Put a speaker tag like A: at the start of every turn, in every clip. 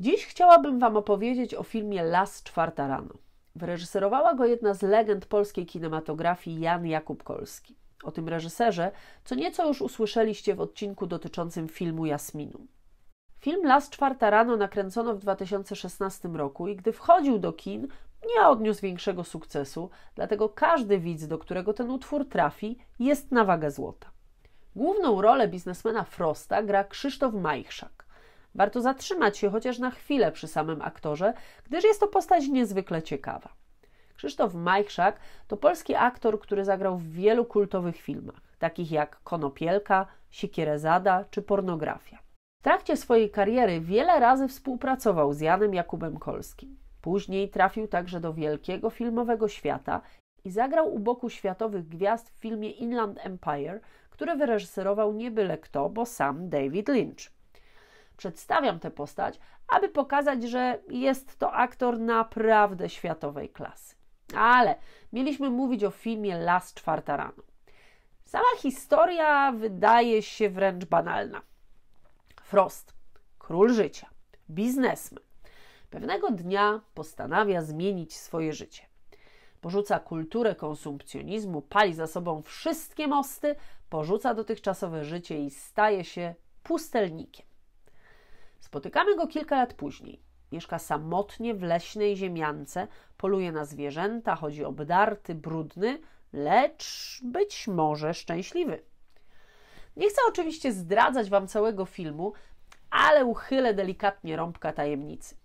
A: Dziś chciałabym Wam opowiedzieć o filmie Las czwarta rano. Wyreżyserowała go jedna z legend polskiej kinematografii Jan Jakub Kolski. O tym reżyserze co nieco już usłyszeliście w odcinku dotyczącym filmu Jasminu. Film Las czwarta rano nakręcono w 2016 roku i gdy wchodził do kin, nie odniósł większego sukcesu, dlatego każdy widz, do którego ten utwór trafi, jest na wagę złota. Główną rolę biznesmena Frosta gra Krzysztof Majchrzak. Warto zatrzymać się chociaż na chwilę przy samym aktorze, gdyż jest to postać niezwykle ciekawa. Krzysztof Majchrzak to polski aktor, który zagrał w wielu kultowych filmach, takich jak Konopielka, Siekierezada czy Pornografia. W trakcie swojej kariery wiele razy współpracował z Janem Jakubem Kolskim. Później trafił także do wielkiego filmowego świata i zagrał u boku światowych gwiazd w filmie Inland Empire, który wyreżyserował nie byle kto, bo sam David Lynch przedstawiam tę postać, aby pokazać, że jest to aktor naprawdę światowej klasy. Ale mieliśmy mówić o filmie Las czwarta rano. Sama historia wydaje się wręcz banalna. Frost, król życia, biznesmen, pewnego dnia postanawia zmienić swoje życie. Porzuca kulturę konsumpcjonizmu, pali za sobą wszystkie mosty, porzuca dotychczasowe życie i staje się pustelnikiem. Spotykamy go kilka lat później. Mieszka samotnie w leśnej ziemiance, poluje na zwierzęta, chodzi obdarty, brudny, lecz być może szczęśliwy. Nie chcę oczywiście zdradzać Wam całego filmu, ale uchylę delikatnie rąbka tajemnicy.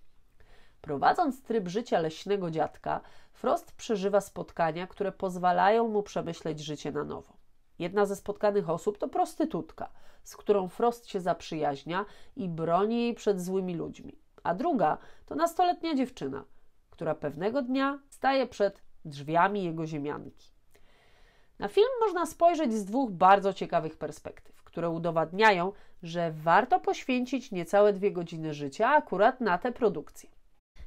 A: Prowadząc tryb życia leśnego dziadka, Frost przeżywa spotkania, które pozwalają mu przemyśleć życie na nowo. Jedna ze spotkanych osób to prostytutka, z którą Frost się zaprzyjaźnia i broni jej przed złymi ludźmi, a druga to nastoletnia dziewczyna, która pewnego dnia staje przed drzwiami jego ziemianki. Na film można spojrzeć z dwóch bardzo ciekawych perspektyw, które udowadniają, że warto poświęcić niecałe dwie godziny życia akurat na tę produkcję.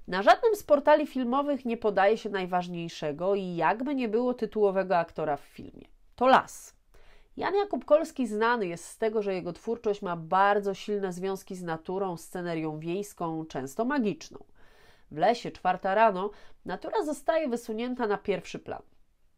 A: Na żadnym z portali filmowych nie podaje się najważniejszego i jakby nie było tytułowego aktora w filmie. To las. Jan Jakub Kolski znany jest z tego, że jego twórczość ma bardzo silne związki z naturą, scenerią wiejską, często magiczną. W lesie czwarta rano natura zostaje wysunięta na pierwszy plan.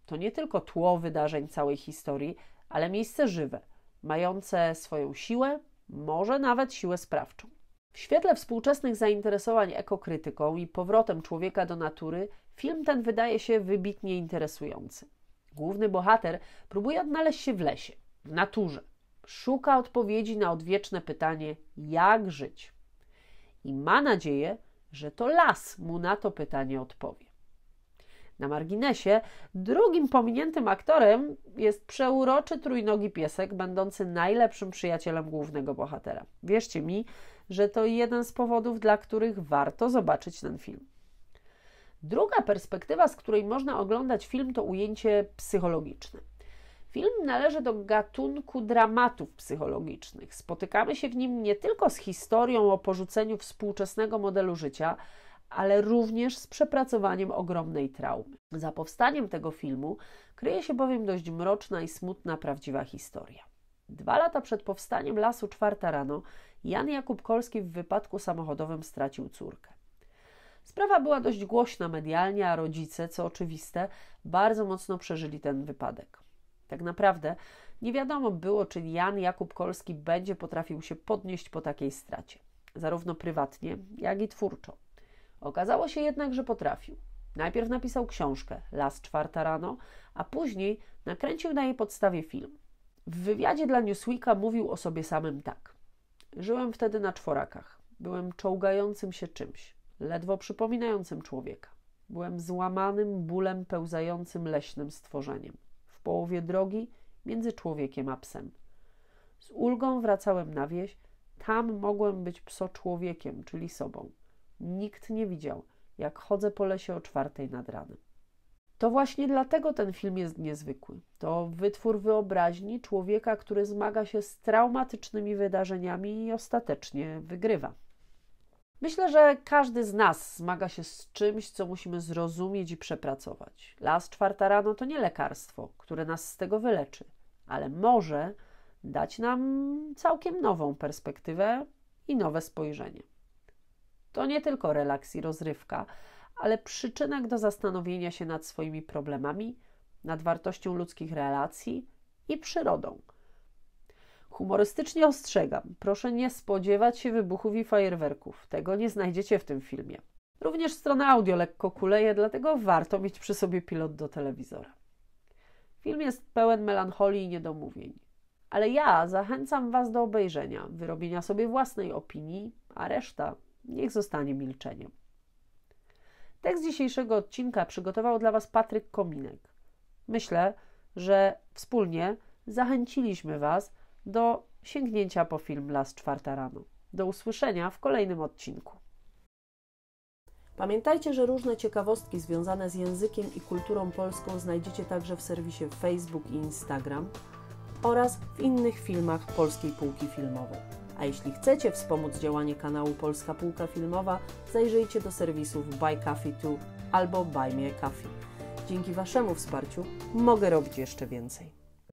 A: To nie tylko tło wydarzeń całej historii, ale miejsce żywe, mające swoją siłę, może nawet siłę sprawczą. W świetle współczesnych zainteresowań ekokrytyką i powrotem człowieka do natury, film ten wydaje się wybitnie interesujący. Główny bohater próbuje odnaleźć się w lesie, w naturze. Szuka odpowiedzi na odwieczne pytanie: jak żyć? I ma nadzieję, że to las mu na to pytanie odpowie. Na marginesie, drugim pominiętym aktorem jest przeuroczy trójnogi piesek, będący najlepszym przyjacielem głównego bohatera. Wierzcie mi, że to jeden z powodów, dla których warto zobaczyć ten film. Druga perspektywa, z której można oglądać film, to ujęcie psychologiczne. Film należy do gatunku dramatów psychologicznych. Spotykamy się w nim nie tylko z historią o porzuceniu współczesnego modelu życia, ale również z przepracowaniem ogromnej traumy. Za powstaniem tego filmu kryje się bowiem dość mroczna i smutna prawdziwa historia. Dwa lata przed powstaniem Lasu Czwarta rano Jan Jakub Kolski w wypadku samochodowym stracił córkę. Sprawa była dość głośna medialnie, a rodzice, co oczywiste, bardzo mocno przeżyli ten wypadek. Tak naprawdę nie wiadomo było, czy Jan Jakub Kolski będzie potrafił się podnieść po takiej stracie, zarówno prywatnie, jak i twórczo. Okazało się jednak, że potrafił. Najpierw napisał książkę Las czwarta rano, a później nakręcił na jej podstawie film. W wywiadzie dla Newsweeka mówił o sobie samym tak. Żyłem wtedy na czworakach. Byłem czołgającym się czymś ledwo przypominającym człowieka. Byłem złamanym, bólem pełzającym leśnym stworzeniem, w połowie drogi między człowiekiem a psem. Z ulgą wracałem na wieś, tam mogłem być pso-człowiekiem, czyli sobą. Nikt nie widział, jak chodzę po lesie o czwartej nad ranem. To właśnie dlatego ten film jest niezwykły. To wytwór wyobraźni człowieka, który zmaga się z traumatycznymi wydarzeniami i ostatecznie wygrywa. Myślę, że każdy z nas zmaga się z czymś, co musimy zrozumieć i przepracować. Las czwarta rano to nie lekarstwo, które nas z tego wyleczy, ale może dać nam całkiem nową perspektywę i nowe spojrzenie. To nie tylko relaks i rozrywka, ale przyczynek do zastanowienia się nad swoimi problemami, nad wartością ludzkich relacji i przyrodą. Humorystycznie ostrzegam, proszę nie spodziewać się wybuchów i fajerwerków. Tego nie znajdziecie w tym filmie. Również strona audio lekko kuleje, dlatego warto mieć przy sobie pilot do telewizora. Film jest pełen melancholii i niedomówień. Ale ja zachęcam Was do obejrzenia, wyrobienia sobie własnej opinii, a reszta niech zostanie milczeniem. Tekst dzisiejszego odcinka przygotował dla Was Patryk Kominek. Myślę, że wspólnie zachęciliśmy Was do sięgnięcia po film Las czwarta rano. Do usłyszenia w kolejnym odcinku. Pamiętajcie, że różne ciekawostki związane z językiem i kulturą polską znajdziecie także w serwisie Facebook i Instagram oraz w innych filmach Polskiej Półki Filmowej. A jeśli chcecie wspomóc działanie kanału Polska Półka Filmowa, zajrzyjcie do serwisów Buy Coffee 2 albo Buy Me Coffee. Dzięki Waszemu wsparciu mogę robić jeszcze więcej.